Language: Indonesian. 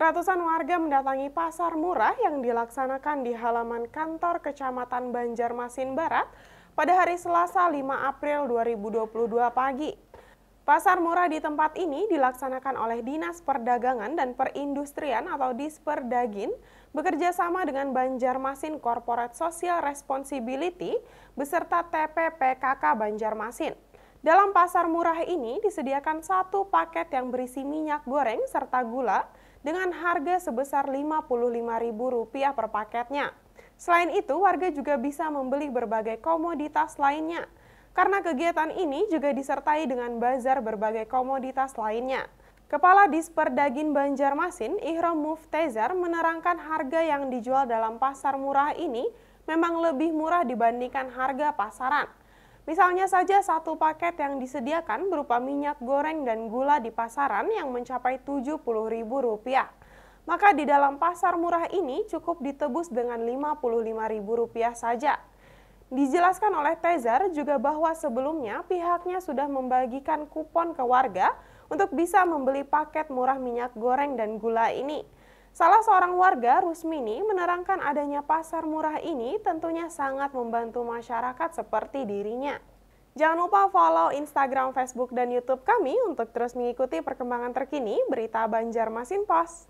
Ratusan warga mendatangi pasar murah yang dilaksanakan di halaman kantor Kecamatan Banjarmasin Barat pada hari Selasa 5 April 2022 pagi. Pasar murah di tempat ini dilaksanakan oleh Dinas Perdagangan dan Perindustrian atau Disperdagin bekerjasama dengan Banjarmasin Corporate Social Responsibility beserta TPPKK Banjarmasin. Dalam pasar murah ini disediakan satu paket yang berisi minyak goreng serta gula dengan harga sebesar Rp55.000 per paketnya. Selain itu, warga juga bisa membeli berbagai komoditas lainnya. Karena kegiatan ini juga disertai dengan bazar berbagai komoditas lainnya. Kepala Disperdagin Banjarmasin, Ihram Muftezar, menerangkan harga yang dijual dalam pasar murah ini memang lebih murah dibandingkan harga pasaran. Misalnya saja satu paket yang disediakan berupa minyak goreng dan gula di pasaran yang mencapai Rp70.000. Maka di dalam pasar murah ini cukup ditebus dengan Rp55.000 saja. Dijelaskan oleh Tezar juga bahwa sebelumnya pihaknya sudah membagikan kupon ke warga untuk bisa membeli paket murah minyak goreng dan gula ini. Salah seorang warga, Rusmini, menerangkan adanya pasar murah ini tentunya sangat membantu masyarakat seperti dirinya. Jangan lupa follow Instagram, Facebook, dan YouTube kami untuk terus mengikuti perkembangan terkini berita Banjarmasin Pos.